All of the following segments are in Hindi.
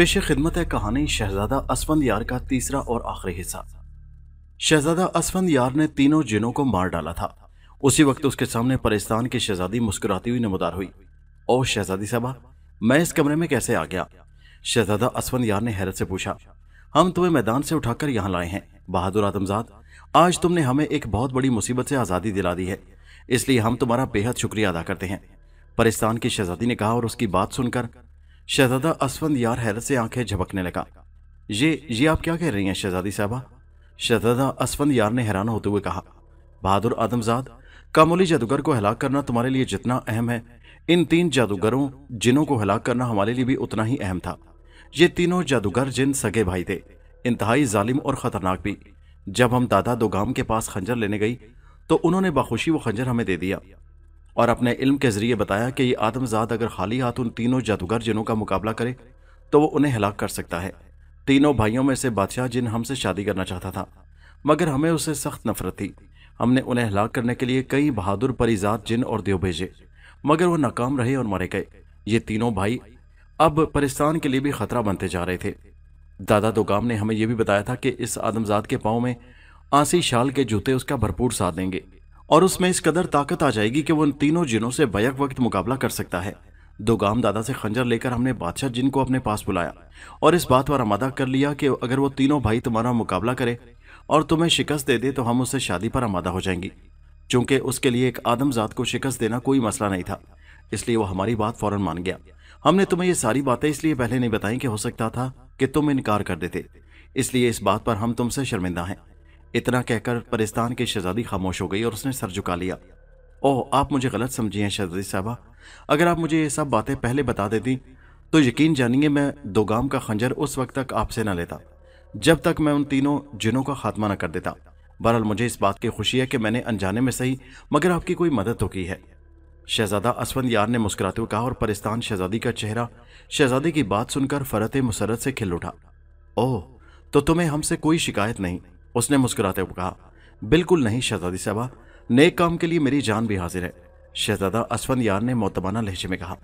पेश खिदमत है कहानी शहजादा असवंद यार का तीसरा और आखिरी हिस्सा शहजादा असवंद यार ने तीनों जिनों को मार डाला था उसी वक्त उसके सामने परिस्तान की शहजादी मुस्कुराती हुई नमदार हुई ओ शहजादी साहबा मैं इस कमरे में कैसे आ गया शहजादा असवंद यार ने हैरत से पूछा हम तुम्हें मैदान से उठाकर यहाँ लाए हैं बहादुर आदमजाद आज तुमने हमें एक बहुत बड़ी मुसीबत से आज़ादी दिला दी है इसलिए हम तुम्हारा बेहद शुक्रिया अदा करते हैं परिस्तान की शहजादी ने कहा और उसकी बात सुनकर शहजादा असवंत यार हैरत से आंखें झपकने लगा ये ये आप क्या कह रही हैं शहजादी साहबा शहजादा असवंत यार ने हैरान होते हुए कहा बहादुर आदमजाद कामोली जादूगर को हलाक करना तुम्हारे लिए जितना अहम है इन तीन जादूगरों जिनों को हलाक करना हमारे लिए भी उतना ही अहम था ये तीनों जादूगर जिन सगे भाई थे इंतहाई जालिम और ख़तरनाक भी जब हम दादा दोगाम के पास खंजर लेने गई तो उन्होंने बाखुशी वो खंजर हमें दे दिया और अपने इल्म के ज़रिए बताया कि ये आदमजाद अगर खाली हाथ उन तीनों जादूगर जिनों का मुकाबला करे तो वो उन्हें हलाक कर सकता है तीनों भाइयों में से बादशाह जिन हमसे शादी करना चाहता था मगर हमें उससे सख्त नफरत थी हमने उन्हें हलाक करने के लिए कई बहादुर परिजात जिन और देव भेजे मगर वो नाकाम रहे और मारे गए ये तीनों भाई अब परिस्तान के लिए भी खतरा बनते जा रहे थे दादा दोगाम ने हमें यह भी बताया था कि इस आदमजात के पाँव में आंसी शाल के जूते उसका भरपूर साथ देंगे और उसमें इस कदर ताकत आ जाएगी कि वो उन तीनों जिनों से बैक वक्त मुकाबला कर सकता है दो गाम दादा से खंजर लेकर हमने बादशाह जिन को अपने पास बुलाया और इस बात पर आमादा कर लिया कि अगर वो तीनों भाई तुम्हारा मुकाबला करे और तुम्हें शिकस्त दे दे तो हम उससे शादी पर आमादा हो जाएंगी चूंकि उसके लिए एक आदमजात को शिकस्त देना कोई मसला नहीं था इसलिए वो हमारी बात फौरन मान गया हमने तुम्हें ये सारी बातें इसलिए पहले नहीं बताई कि हो सकता था कि तुम इनकार कर देते इसलिए इस बात पर हम तुमसे शर्मिंदा हैं इतना कहकर परिस्तान की शहजादी खामोश हो गई और उसने सर झुका लिया ओह आप मुझे गलत समझिए हैं शहजादी साहबा अगर आप मुझे ये सब बातें पहले बता देती तो यकीन जानिए मैं दोगाम का खंजर उस वक्त तक आपसे ना लेता जब तक मैं उन तीनों जिनों का खात्मा ना कर देता बहरहाल मुझे इस बात की खुशी है कि मैंने अनजाने में सही मगर आपकी कोई मदद तो की है शहजादा असवंद यार ने मुस्कुराते हुए कहा और परिस्तान शहजादी का चेहरा शहजादी की बात सुनकर फरत मुसरत से खिल उठा ओह तो तुम्हें हमसे कोई शिकायत नहीं उसने मुस्कुराते हुए कहा बिल्कुल नहीं शहजादी साहबा नेक काम के लिए मेरी जान भी हाजिर है शहजादा असवंत यार ने मोतबाना लहजे में कहा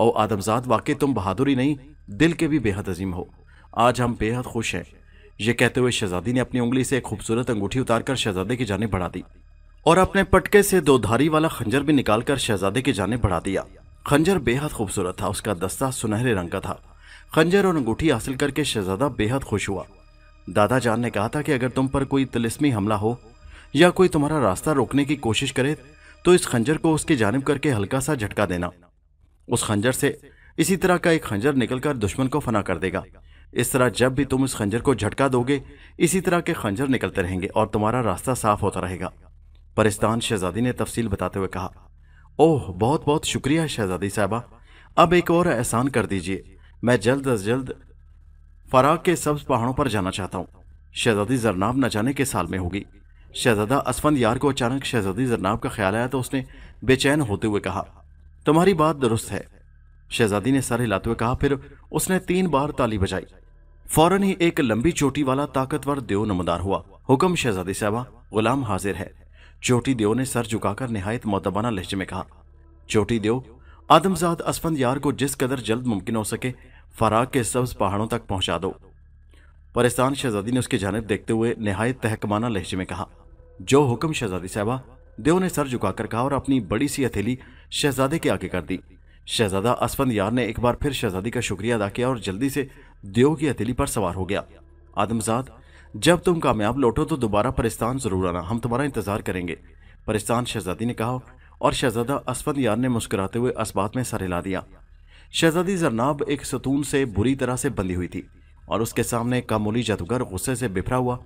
ओ आदमजाद वाकई तुम बहादुरी नहीं दिल के भी बेहद अजीम हो आज हम बेहद खुश हैं ये कहते हुए शहजादी ने अपनी उंगली से एक खूबसूरत अंगूठी उतारकर शहजादे की जाने बढ़ा दी और अपने पटके से दो धारी वाला खंजर भी निकालकर शहजादे की जाने बढ़ा दिया खंजर बेहद खूबसूरत था उसका दस्ता सुनहरे रंग का था खंजर और अंगूठी हासिल करके शहजादा बेहद खुश हुआ दादा जान ने कहा था कि अगर तुम पर कोई तिलिस्मी हमला हो या कोई तुम्हारा रास्ता रोकने की कोशिश करे तो इस खंजर को उसकी जानब करके हल्का सा झटका देना उस खंजर से इसी तरह का एक खंजर निकलकर दुश्मन को फना कर देगा इस तरह जब भी तुम इस खंजर को झटका दोगे इसी तरह के खंजर निकलते रहेंगे और तुम्हारा रास्ता साफ होता रहेगा परिस्तान शहजादी ने तफसील बताते हुए कहा ओह बहुत बहुत शुक्रिया शहजादी साहबा अब एक और एहसान कर दीजिए मैं जल्द अज जल्द फराग के सब्ज पहाड़ों पर जाना चाहता हूँ शहजादी जरनाब न जाने के साल में होगी शहजादा असफंद यार को अचानक शहजादी जरनाब का ख्याल आया तो उसने बेचैन होते हुए कहा तुम्हारी बात दुरुस्त है शहजादी ने सर हिलाते हुए कहा फिर उसने तीन बार ताली बजाई फौरन ही एक लंबी चोटी वाला ताकतवर देव नमदार हुआ हुक्म शहजादी साहबा गुलाम हाजिर है चोटी देव ने सर झुकाकर नहायत मोतबाना लहजे में कहा चोटी देव आदमजाद असफंद यार को जिस कदर जल्द मुमकिन हो सके फराग के सब्ज पहाड़ों तक पहुंचा दो परेशान शहजादी ने उसकी जानब देखते हुए नहायत तहकमाना लहजे में कहा जो हुक्म शहजादी साहबा देव ने सर झुकाकर कहा और अपनी बड़ी सी हथेली शहजादे के आगे कर दी शहजादा असफंद यार ने एक बार फिर शहजादी का शुक्रिया अदा किया और जल्दी से देव की हथेली पर सवार हो गया आदमजाद जब तुम कामयाब लौटो तो दोबारा परिस्तान जरूर आना हम तुम्हारा इंतजार करेंगे परिस्तान शहजादी ने कहा और शहजादा असफंद यार ने मुस्कुराते हुए इस में सर हिला दिया शहजादी जरनाब एक सतून से बुरी तरह से बंधी हुई थी और उसके सामने कामोली जादूगर गुस्से से बिफरा हुआ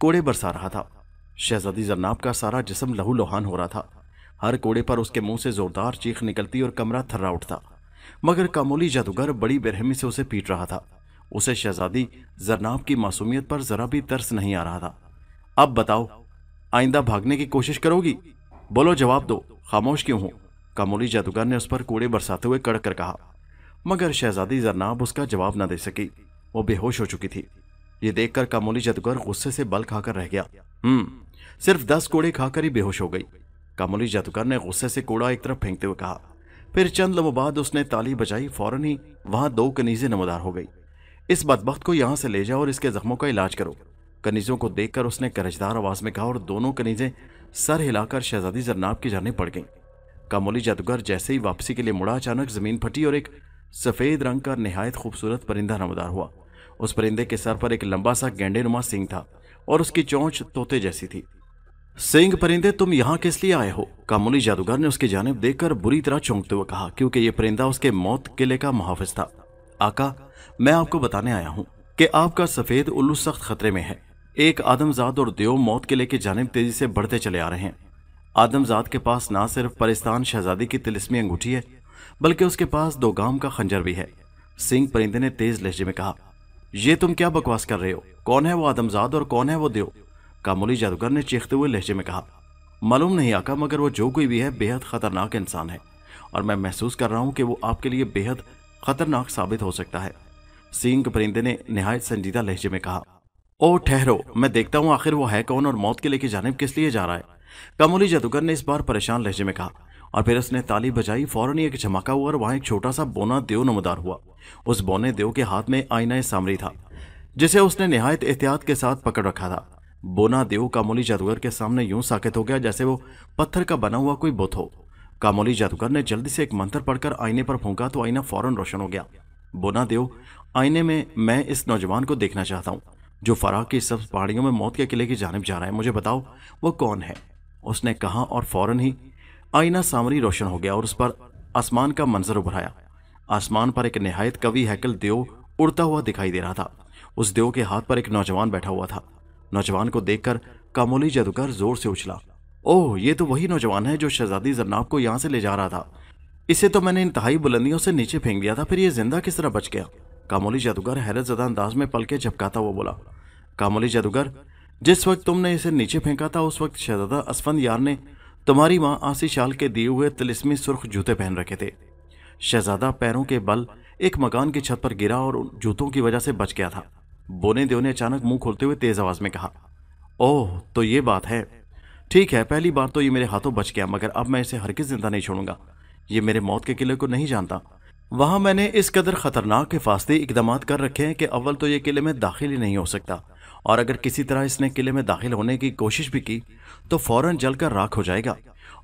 कोड़े बरसा रहा था शहजादी जरनाब का सारा जिसम लहू लुहान हो रहा था हर कोड़े पर उसके मुंह से जोरदार चीख निकलती और कमरा थर्रा उठता मगर कामोली जादूगर बड़ी बेरहमी से उसे पीट रहा था उसे शहजादी जरनाब की मासूमियत पर जरा भी तरस नहीं आ रहा था अब बताओ आइंदा भागने की कोशिश करोगी बोलो जवाब दो खामोश क्यों हो कामोली जादूगर ने उस पर कोड़े बरसाते हुए कड़क कर कहा मगर शहजादी जरनाब उसका जवाब ना दे सकी वो बेहोश हो चुकी थी ये देखकर कामोली जादूगर गुस्से से बल खाकर रह गया हम्म सिर्फ दस कोड़े खाकर ही बेहोश हो गई कामोली जादूगर ने गुस्से से कोड़ा एक तरफ फेंकते हुए कहा फिर चंद लम्हों बाद उसने ताली बजाई फौरन ही वहां दो कनीजे नमदार हो गई इस बदबख्त को यहाँ से ले जाओ और इसके जख्मों का इलाज करो कनीजों को देखकर उसने करजदार आवाज में कहा और दोनों कनीजें सर हिलाकर शहजादी जरनाब की जाने पड़ गईं कामोली जादूगर जैसे ही वापसी के लिए मुड़ा अचानक जमीन फटी और एक सफ़ेद रंग का नहायत खूबसूरत परिंदा नमदार हुआ उस परिंदे के सर पर एक लंबा सा गेंडे नुमा सिंह था और उसकी चोंच तोते जैसी थी सिंह परिंदे तुम यहाँ किस लिए आए हो कामुनी जादूगर ने उसकी जानब देखकर बुरी तरह चौंकते हुए कहा क्योंकि ये परिंदा उसके मौत किले का मुहाफिज था आका मैं आपको बताने आया हूँ कि आपका सफ़ेद उल्लू सख्त खतरे में है एक आदमजाद और देव मौत किले की जानब तेजी से बढ़ते चले आ रहे हैं आदमजाद के पास ना सिर्फ परिस्तान शहजादी की तिलस्मी अंगूठी है बल्कि उसके पास दो गांव का खंजर भी है सिंह परिंदे ने तेज लहजे में कहा यह तुम क्या बकवास कर रहे हो कौन है वो आदमजाद और कौन है वो देव कामोली जादूगर ने चीखते हुए लहजे में कहा मालूम नहीं आका मगर वो जो कोई भी है बेहद खतरनाक इंसान है और मैं महसूस कर रहा हूँ कि वो आपके लिए बेहद खतरनाक साबित हो सकता है सिंह परिंदे ने नहायत संजीदा लहजे में कहा ओ ठहरो मैं देखता हूँ आखिर वो है कौन और मौत के लेके जाने किस लिए जा रहा है कामोली जादूगर ने इस बार परेशान लहजे में कहा और फिर उसने ताली बजाई फौरन ही एक झमाका हुआ और वहाँ एक छोटा सा बोना देव नमदार हुआ उस बोने देव के हाथ में आईना सामरी था जिसे उसने नहायत एहतियात के साथ पकड़ रखा था बोना देव कामोली जादूगर के सामने यूं साकित हो गया जैसे वो पत्थर का बना हुआ कोई बुत हो कामोली जादूगर ने जल्दी से एक मंत्र पढ़कर आईने पर फूका तो आईना फौरन रोशन हो गया बोना देव आईने में मैं इस नौजवान को देखना चाहता हूँ जो फराह की सब पहाड़ियों में मौत के किले की जानब जा रहा है मुझे बताओ वो कौन है उसने कहा और फौरन ही आईना सामरी रोशन हो गया और उस पर आसमान का मंजर उभराया आसमान पर एक नहायत कवि हैकल देव उड़ता हुआ दिखाई दे रहा था उस देव के हाथ पर एक नौजवान बैठा हुआ था नौजवान को देखकर कामोली जादूगर जोर से उछला ओह ये तो वही नौजवान है जो शहजादी जरनाब को यहाँ से ले जा रहा था इसे तो मैंने इंतहाई बुलंदियों से नीचे फेंक दिया था फिर यह जिंदा किस तरह बच गया कामोली जादूगर हैरत ज़दा अंदाज में पल के झपकाता हुआ बोला कामोली जादूगर जिस वक्त तुमने इसे नीचे फेंका था उस वक्त शहजादा असफंद यार ने तुम्हारी माँ आसी शाल के दिए हुए तिलिस्मी सुर्ख जूते पहन रखे थे शहजादा पैरों के बल एक मकान की छत पर गिरा और जूतों की वजह से बच गया था बोने देव ने अचानक मुंह खोलते हुए तेज आवाज में कहा ओह तो ये बात है ठीक है पहली बार तो ये मेरे हाथों बच गया मगर अब मैं इसे हर किस जिंदा नहीं छोड़ूंगा ये मेरे मौत के किले को नहीं जानता वहां मैंने इस कदर खतरनाक के फास्ते इकदाम कर रखे हैं कि अव्वल तो ये किले में दाखिल ही नहीं हो सकता और अगर किसी तरह इसने किले में दाखिल होने की कोशिश भी की तो फौरन जलकर राख हो जाएगा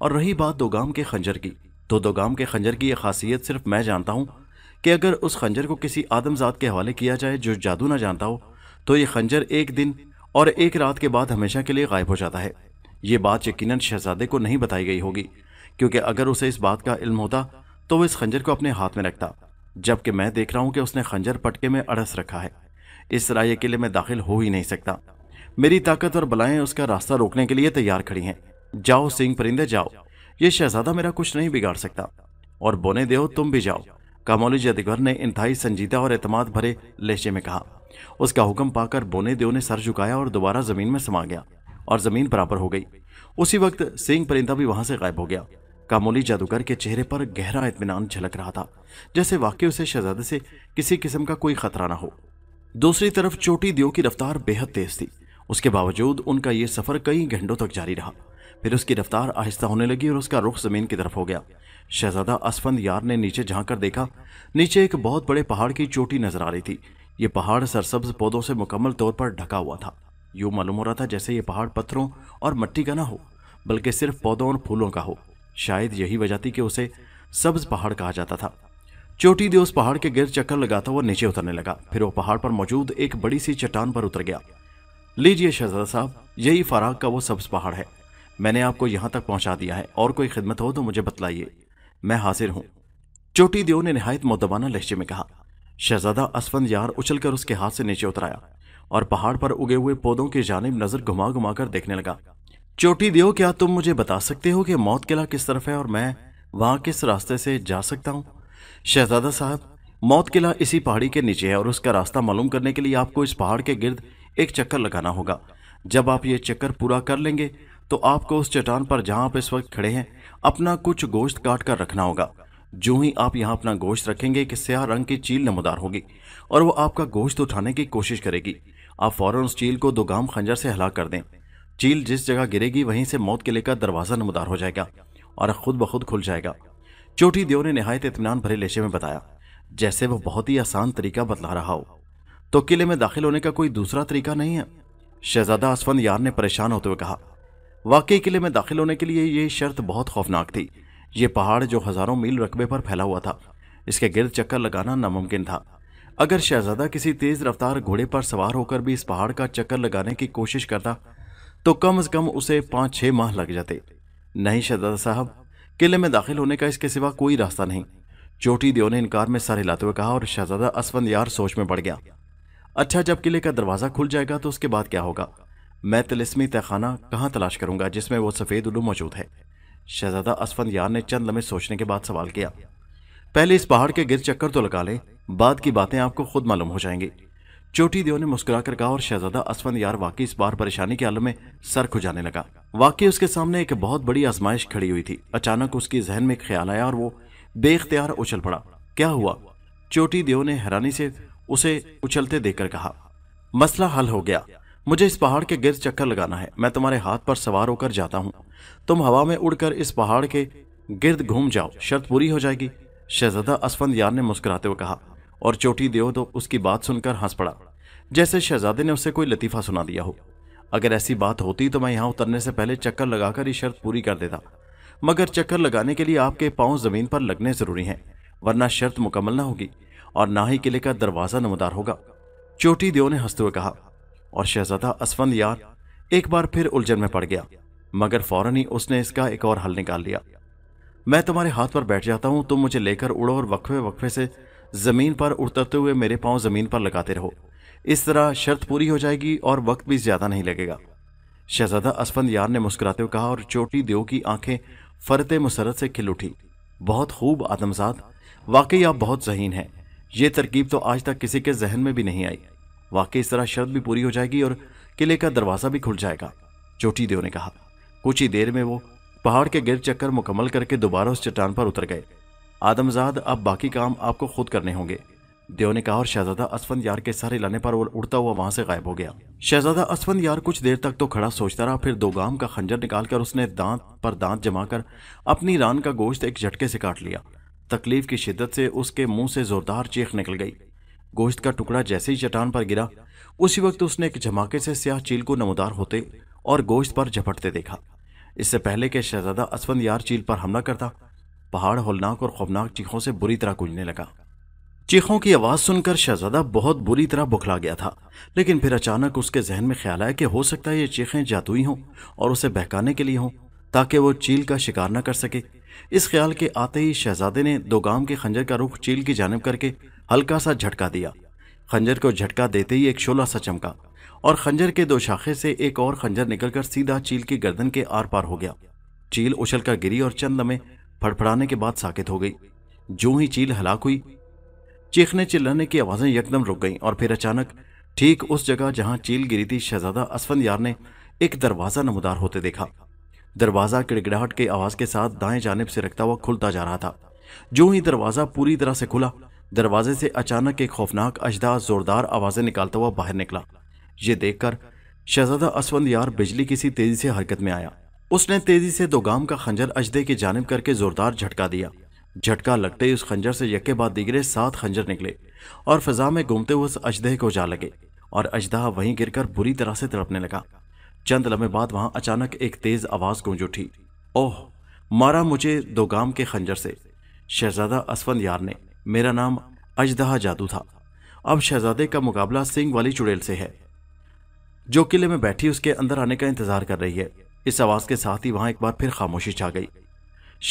और रही बात दोगाम के खंजर की तो दोगाम के खंजर की यह खासियत सिर्फ मैं जानता हूँ कि अगर उस खंजर को किसी आदमजात के हवाले किया जाए जो जादू ना जानता हो तो ये खंजर एक दिन और एक रात के बाद हमेशा के लिए गायब हो जाता है ये बात यकीन शहजादे को नहीं बताई गई होगी क्योंकि अगर उसे इस बात का इल्म होता तो वह इस खंजर को अपने हाथ में रखता जबकि मैं देख रहा हूं कि उसने खंजर पटके में अड़स रखा है इस राय अकेले मैं दाखिल हो ही नहीं सकता मेरी ताकत और बलाएं उसका रास्ता रोकने के लिए तैयार खड़ी हैं जाओ सिंह परिंदे जाओ ये शहजादा मेरा कुछ नहीं बिगाड़ सकता और बोने देव तुम भी जाओ कामोली जदगर ने इंतहाई संजीदा और एतमाद भरे लहजे में कहा उसका हुक्म पाकर बोने देव ने सर झुकाया और दोबारा जमीन में समा गया और जमीन बराबर हो गई उसी वक्त सिंह परिंदा भी वहां से गायब हो गया कामोली जादूगर के चेहरे पर गहरा इतमान झलक रहा था जैसे वाकई उसे शहजादे से किसी किस्म का कोई खतरा ना हो दूसरी तरफ चोटी दियो की रफ्तार बेहद तेज थी उसके बावजूद उनका यह सफर कई घंटों तक जारी रहा फिर उसकी रफ्तार आहिस्ता होने लगी और उसका रुख जमीन की तरफ हो गया शहजादा असफंद यार ने नीचे झांक कर देखा नीचे एक बहुत बड़े पहाड़ की चोटी नजर आ रही थी ये पहाड़ सरसब्ज पौधों से मुकम्मल तौर पर ढका हुआ था यूं मालूम हो रहा था जैसे ये पहाड़ पत्थरों और मट्टी का ना हो बल्कि सिर्फ पौधों और फूलों का हो शायद यही वजह थी कि उसे सब्ज पहाड़ कहा जाता था चोटी देव उस पहाड़ के गिर चक्कर लगाता हुआ नीचे उतरने लगा फिर वो पहाड़ पर मौजूद एक बड़ी सी चट्टान पर उतर गया लीजिए शहजादा साहब यही फराग का वो सब्ज पहाड़ है मैंने आपको यहाँ तक पहुंचा दिया है और कोई खिदमत हो तो मुझे बतलाइए मैं हाजिर हूँ चोटी देव ने नहायत मुद्दबाना लहजे में कहा शहजादा असफंद यार उछलकर उसके हाथ से नीचे उतराया और पहाड़ पर उगे हुए पौधों की जानब नज़र घुमा घुमा कर देखने लगा चोटी देव क्या तुम मुझे बता सकते हो कि मौत किला किस तरफ है और मैं वहां किस रास्ते से जा सकता हूँ शहजादा साहब मौत किला इसी पहाड़ी के नीचे है और उसका रास्ता मालूम करने के लिए आपको इस पहाड़ के गिर्द एक चक्कर लगाना होगा जब आप ये चक्कर पूरा कर लेंगे तो आपको उस चट्टान पर जहां आप इस वक्त खड़े हैं अपना कुछ गोश्त काट कर रखना होगा जो ही आप यहाँ अपना गोश्त रखेंगे कि स्याह रंग की चील नमदार होगी और वो आपका गोश्त उठाने की कोशिश करेगी आप फौरन उस चील को दो गाम खंजर से हला कर दें चील जिस जगह गिरेगी वहीं से मौत किले का दरवाज़ा नमदार हो जाएगा और खुद ब खुद खुल जाएगा चोटी देव ने नहायत इतमान भरे लेशे में बताया जैसे वो बहुत ही आसान तरीका बतला रहा हो तो किले में दाखिल होने का कोई दूसरा तरीका नहीं है शहजादा असफंद यार ने परेशान होते हुए कहा वाकई किले में दाखिल होने के लिए ये शर्त बहुत खौफनाक थी ये पहाड़ जो हजारों मील रकबे पर फैला हुआ था इसके गिरद चक्कर लगाना नामुमकिन था अगर शहजादा किसी तेज रफ्तार घोड़े पर सवार होकर भी इस पहाड़ का चक्कर लगाने की कोशिश करता तो कम अज कम उसे पाँच छः माह लग जाते नहीं शहजादा साहब किले में दाखिल होने का इसके सिवा कोई रास्ता नहीं चोटी देव ने इनकार में सर हिलाते हुए कहा और शहजादा असवंत यार सोच में पड़ गया अच्छा जब किले का दरवाज़ा खुल जाएगा तो उसके बाद क्या होगा मैं तिलस्मी तहखाना कहाँ तलाश करूंगा जिसमें वो सफ़ेद उल्लू मौजूद है शहजादा असफंद यार ने चंद लम्हे सोचने के बाद सवाल किया पहले इस पहाड़ के गिर चक्कर तो लगा लें बाद की बातें आपको खुद मालूम हो जाएंगी चोटी देव ने मुस्कुराकर कहा और शहजादा असफंद यार वाकई इस बार परेशानी के आलम में सर खुजाने लगा वाकई उसके सामने एक बहुत बड़ी आजमाइश खड़ी हुई थी अचानक उसके जहन में ख्याल आया और वो बेख्तियार उछल पड़ा क्या हुआ चोटी देव ने हैरानी से उसे उछलते कर कहा मसला हल हो गया मुझे इस पहाड़ के गिर चक्कर लगाना है मैं तुम्हारे हाथ पर सवार होकर जाता हूँ तुम हवा में उड़कर इस पहाड़ के गिर्द घूम जाओ शर्त पूरी हो जाएगी शहजादा असफंद यार ने मुस्कुराते हुए कहा और चोटी देव तो उसकी बात सुनकर हंस पड़ा जैसे शहजादे ने उसे कोई लतीफ़ा सुना दिया हो अगर ऐसी बात होती तो मैं यहां उतरने से पहले चक्कर लगाकर ये शर्त पूरी कर देता मगर चक्कर लगाने के लिए आपके पांव ज़मीन पर लगने ज़रूरी हैं वरना शर्त मुकम्मल ना होगी और ना ही किले का दरवाज़ा नमदार होगा चोटी देव ने हंसते हुए कहा और शहजादा असवंद यार एक बार फिर उलझन में पड़ गया मगर फौरन ही उसने इसका एक और हल निकाल लिया मैं तुम्हारे हाथ पर बैठ जाता हूँ तुम मुझे लेकर उड़ो और वक्फे वक्फे से ज़मीन पर उड़ते हुए मेरे पाँव ज़मीन पर लगाते रहो इस तरह शर्त पूरी हो जाएगी और वक्त भी ज़्यादा नहीं लगेगा शहजादा असफंद यार ने मुस्कुराते हुए कहा और चोटी देव की आंखें फरत मुसरत से खिल उठी बहुत खूब आदमजाद वाकई आप बहुत जहीन हैं ये तरकीब तो आज तक किसी के जहन में भी नहीं आई वाकई इस तरह शर्त भी पूरी हो जाएगी और किले का दरवाज़ा भी खुल जाएगा चोटी देव ने कहा कुछ ही देर में वो पहाड़ के गिर चक्कर मुकम्मल करके दोबारा उस चट्टान पर उतर गए आदमजाद अब बाकी काम आपको खुद करने होंगे देव ने कहा और शहजादा असफंद यार के सारे लाने पर वो उड़ता हुआ वहां से गायब हो गया शहजादा असफंद यार कुछ देर तक तो खड़ा सोचता रहा फिर दो गाम का खंजर निकालकर उसने दांत पर दांत जमा कर अपनी रान का गोश्त एक झटके से काट लिया तकलीफ की शिद्दत से उसके मुंह से जोरदार चीख निकल गई गोश्त का टुकड़ा जैसे ही चटान पर गिरा उसी वक्त उसने एक झमाके से स्याह चील को नमोदार होते और गोश्त पर झपटते देखा इससे पहले के शहजादा असफंद यार चील पर हमला करता पहाड़ होलनाक और खौफनाक चीखों से बुरी तरह गूंजने लगा चीखों की आवाज़ सुनकर शहजादा बहुत बुरी तरह बुखला गया था लेकिन फिर अचानक उसके जहन में ख्याल आया कि हो सकता है ये चीखें जादुई हों और उसे बहकाने के लिए हों ताकि वो चील का शिकार न कर सके इस ख्याल के आते ही शहजादे ने दोगाम के खंजर का रुख चील की जानब करके हल्का सा झटका दिया खंजर को झटका देते ही एक शोला सा चमका और खंजर के दो शाखे से एक और खंजर निकलकर सीधा चील की गर्दन के आर पार हो गया चील उछलकर गिरी और चंद में फड़फड़ाने के बाद साकित हो गई जो ही चील हलाक हुई चीखने चिल्लाने की आवाज़ें यकदम रुक गईं और फिर अचानक ठीक उस जगह जहां चील गिरी थी शहजादा असफंद यार ने एक दरवाज़ा नमदार होते देखा दरवाज़ा किड़गिड़ाहट की आवाज़ के साथ दाएं जानब से रखता हुआ खुलता जा रहा था जो ही दरवाज़ा पूरी तरह से खुला दरवाजे से अचानक एक खौफनाक अजदा जोरदार आवाज़ें निकालता हुआ बाहर निकला ये देखकर शहजादा असवंत यार बिजली किसी तेज़ी से हरकत में आया उसने तेजी से दोगाम का खंजर अजदे की जानब करके जोरदार झटका दिया झटका लगते ही उस खंजर से यके बाद दिगरे सात खंजर निकले और फिजा में घूमते हुए उस अजदे को जा लगे और अजदहा वहीं गिरकर बुरी तरह से तड़पने लगा चंद लम्हे बाद वहां अचानक एक तेज आवाज गूंज उठी ओह मारा मुझे दोगाम के खंजर से शहजादा असवंत यार ने मेरा नाम अजदहा जादू था अब शहजादे का मुकाबला सिंह वाली चुड़ैल से है जो किले में बैठी उसके अंदर आने का इंतजार कर रही है इस आवाज़ के साथ ही वहां एक बार फिर खामोशी छा गई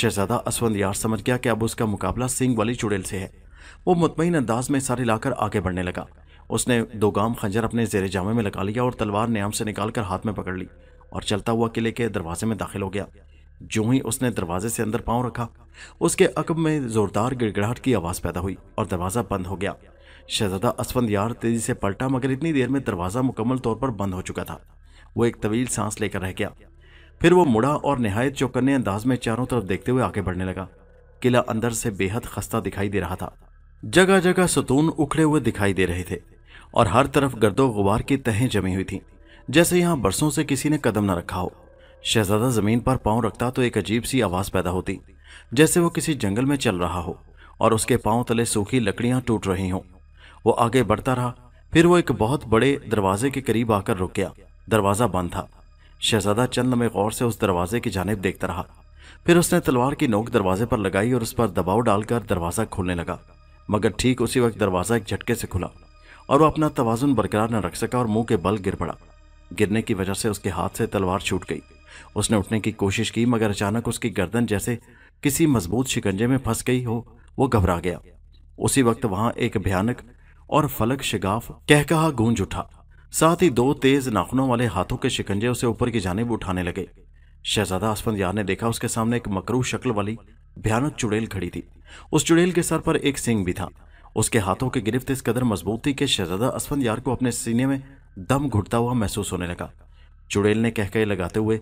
शहजादा असवंद यार समझ गया कि अब उसका मुकाबला सिंह वाली चुड़ैल से है वो मुतमिन अंदाज में सारे लाकर आगे बढ़ने लगा उसने दो गाम खंजर अपने जेर जामे में लगा लिया और तलवार नियाम से निकालकर हाथ में पकड़ ली और चलता हुआ किले के दरवाजे में दाखिल हो गया जो ही उसने दरवाजे से अंदर पांव रखा उसके अकब में जोरदार गिड़गिड़ाहट की आवाज़ पैदा हुई और दरवाज़ा बंद हो गया शहजादा असवंत यार तेज़ी से पलटा मगर इतनी देर में दरवाज़ा मुकम्मल तौर पर बंद हो चुका था वो एक तवील सांस लेकर रह गया फिर वो मुड़ा और नहायत चौकन्ने अंदाज में चारों तरफ देखते हुए आगे बढ़ने लगा किला अंदर से बेहद खस्ता दिखाई दे रहा था जगह जगह सतून उखड़े हुए दिखाई दे रहे थे और हर तरफ गर्दो गुबार की तहें जमी हुई थी जैसे यहाँ बरसों से किसी ने कदम न रखा हो शहजादा जमीन पर पांव रखता तो एक अजीब सी आवाज पैदा होती जैसे वो किसी जंगल में चल रहा हो और उसके पांव तले सूखी लकड़ियां टूट रही हों वो आगे बढ़ता रहा फिर वो एक बहुत बड़े दरवाजे के करीब आकर रुक गया दरवाजा बंद था शहजादा चंद में गौर से उस दरवाजे की जानब देखता रहा फिर उसने तलवार की नोक दरवाजे पर लगाई और उस पर दबाव डालकर दरवाज़ा खोलने लगा मगर ठीक उसी वक्त दरवाज़ा एक झटके से खुला और वह अपना तोज़ुन बरकरार न रख सका और मुंह के बल गिर पड़ा गिरने की वजह से उसके हाथ से तलवार छूट गई उसने उठने की कोशिश की मगर अचानक उसकी गर्दन जैसे किसी मजबूत शिकंजे में फंस गई हो वो घबरा गया उसी वक्त वहां एक भयानक और फलक शिगाफ कह कहा गूंज उठा साथ ही दो तेज नाखूनों वाले हाथों के शिकंजे उसे ऊपर की जानब उठाने लगे शहजादा हसपंद यार ने देखा उसके सामने एक मकरू शक्ल वाली भयानक चुड़ैल खड़ी थी उस चुड़ैल के सर पर एक सिंग भी था उसके हाथों की गिरफ्त इस कदर मजबूत थी कि शहजादा असफंद यार को अपने सीने में दम घुटता हुआ महसूस होने लगा चुड़ैल ने कहके लगाते हुए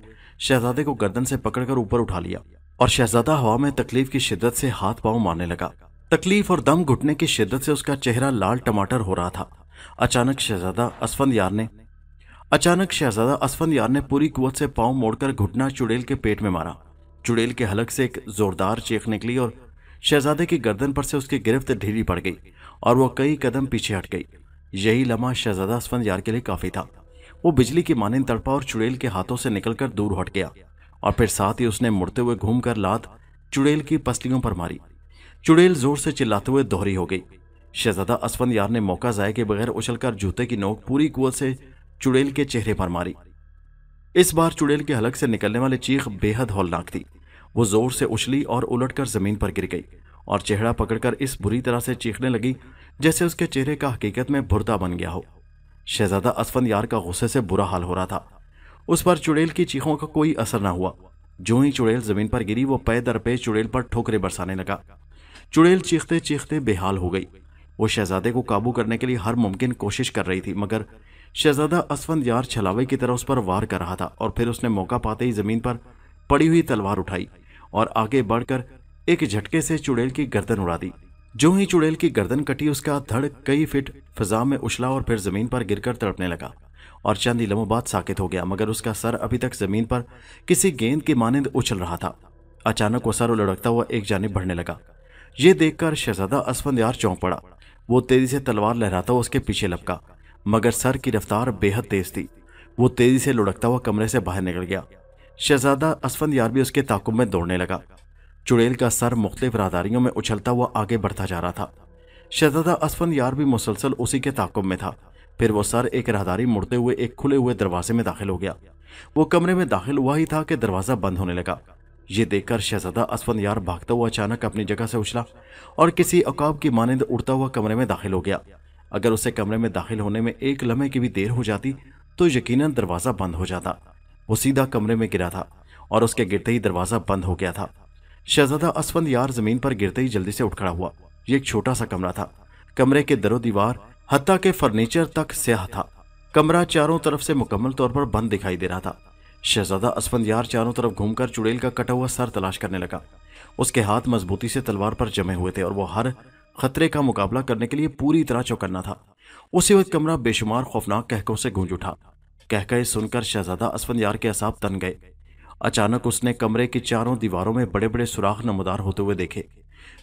शहजादे को गर्दन से पकड़कर ऊपर उठा लिया और शहजादा हवा में तकलीफ की शिद्दत से हाथ पांव मारने लगा तकलीफ और दम घुटने की शिद्दत से उसका चेहरा लाल टमाटर हो रहा था अचानक शहजादा असफंद यार ने अचानक शहजादा असफंद यार ने पूरी कुत से पाँव मोड़कर घुटना चुड़ैल के पेट में मारा चुड़ैल के हलक से एक जोरदार चेख निकली और शहजादे की गर्दन पर से उसकी गिरफ्त ढीली पड़ गई और वह कई कदम पीछे हट गई यही लम्हा शहजादा असफंद यार के लिए काफ़ी था वो बिजली की मानिंद तड़पा और चुड़ैल के हाथों से निकलकर दूर हट गया और फिर साथ ही उसने मुड़ते हुए घूमकर लात चुड़ैल की पसलियों पर मारी चुड़ैल जोर से चिल्लाते हुए दोहरी हो गई शहजादा असवंत यार ने मौका जाए के बगैर उछलकर जूते की नोक पूरी कुत से चुड़ैल के चेहरे पर मारी इस बार चुड़ैल के हलक से निकलने वाली चीख बेहद हौलनाक थी वो जोर से उछली और उलटकर जमीन पर गिर गई और चेहरा पकड़कर इस बुरी तरह से चीखने लगी जैसे उसके चेहरे का हकीकत में भुरता बन गया हो शहजादा असफंद यार का गुस्से से बुरा हाल हो रहा था उस पर चुड़ैल की चीखों का कोई असर ना हुआ जो ही चुड़ैल जमीन पर गिरी वो पैदर दर पे चुड़ैल पर ठोकरे बरसाने लगा चुड़ैल चीखते चीखते बेहाल हो गई वो शहजादे को काबू करने के लिए हर मुमकिन कोशिश कर रही थी मगर शहजादा असफंद यार छलावे की तरह उस पर वार कर रहा था और फिर उसने मौका पाते ही ज़मीन पर पड़ी हुई तलवार उठाई और आगे बढ़कर एक झटके से चुड़ैल की गर्दन उड़ा दी जो ही चुड़ैल की गर्दन कटी उसका धड़ कई फिट फिजा में उछला और फिर जमीन पर गिरकर तड़पने लगा और चंद ही लम्हों बाद साकित हो गया मगर उसका सर अभी तक जमीन पर किसी गेंद की मानंद उछल रहा था अचानक वो सर लड़कता हुआ एक जानब बढ़ने लगा ये देखकर शहजादा असफंद यार चौंक पड़ा वो तेजी से तलवार लहराता हुआ उसके पीछे लपका मगर सर की रफ्तार बेहद तेज थी वो तेजी से लुढ़कता हुआ कमरे से बाहर निकल गया शहजादा असफंद यार भी उसके ताकुब में दौड़ने लगा चुड़ैल का सर मुख्तलिफ राहदारियों में उछलता हुआ आगे बढ़ता जा रहा था शहजादा असफंद यार भी मुसलसल उसी के ताकुब में था फिर वो सर एक राहदारी मुड़ते हुए एक खुले हुए दरवाजे में दाखिल हो गया वो कमरे में दाखिल हुआ ही था कि दरवाज़ा बंद होने लगा ये देखकर शहजादा असफन यार भागता हुआ अचानक अपनी जगह से उछला और किसी अकाब की मानंद उड़ता हुआ कमरे में दाखिल हो गया अगर उसे कमरे में दाखिल होने में एक लम्हे की भी देर हो जाती तो यकीनन दरवाज़ा बंद हो जाता वो सीधा कमरे में गिरा था और उसके गिरते ही दरवाज़ा बंद हो गया था शहजादा असवंत यार ज़मीन पर गिरते ही जल्दी से उठ खड़ा हुआ ये एक छोटा सा कमरा था कमरे के दरो दीवार हत्या के फर्नीचर तक स्याह था कमरा चारों तरफ से मुकम्मल तौर पर बंद दिखाई दे रहा था शहजादा असफंदयार चारों तरफ घूमकर चुड़ैल का कटा हुआ सर तलाश करने लगा उसके हाथ मजबूती से तलवार पर जमे हुए थे और वो हर खतरे का मुकाबला करने के लिए पूरी तरह चौकन्ना था उसी वक्त कमरा बेशुमार खौफनाक कहकों से गूंज उठा कहकहे सुनकर शहजादा असफंदयार के असाब तन गए अचानक उसने कमरे की चारों दीवारों में बड़े बड़े सुराख नमदार होते हुए देखे